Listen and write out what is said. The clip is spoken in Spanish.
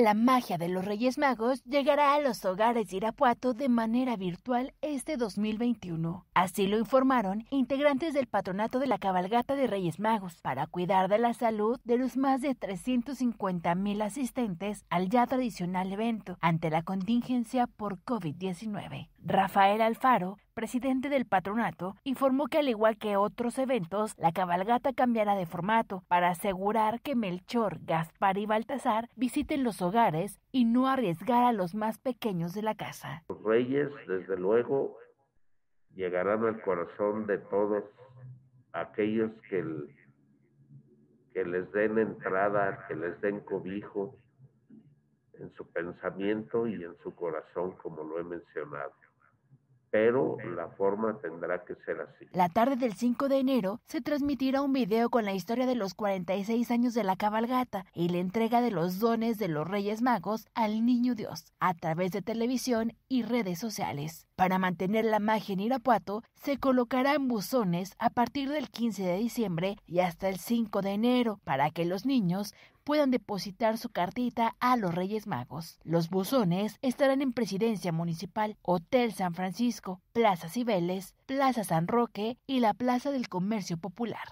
La magia de los Reyes Magos llegará a los hogares de Irapuato de manera virtual este 2021. Así lo informaron integrantes del patronato de la cabalgata de Reyes Magos para cuidar de la salud de los más de 350 mil asistentes al ya tradicional evento ante la contingencia por COVID-19. Rafael Alfaro, presidente del patronato, informó que al igual que otros eventos, la cabalgata cambiará de formato para asegurar que Melchor, Gaspar y Baltasar visiten los hogares y no arriesgar a los más pequeños de la casa. Los reyes, desde luego, llegarán al corazón de todos aquellos que, que les den entrada, que les den cobijo en su pensamiento y en su corazón, como lo he mencionado pero la forma tendrá que ser así. La tarde del 5 de enero se transmitirá un video con la historia de los 46 años de la cabalgata y la entrega de los dones de los Reyes Magos al Niño Dios a través de televisión y redes sociales. Para mantener la magia en Irapuato, se colocarán buzones a partir del 15 de diciembre y hasta el 5 de enero para que los niños puedan depositar su cartita a los Reyes Magos. Los buzones estarán en Presidencia Municipal, Hotel San Francisco, Plaza Cibeles, Plaza San Roque y la Plaza del Comercio Popular.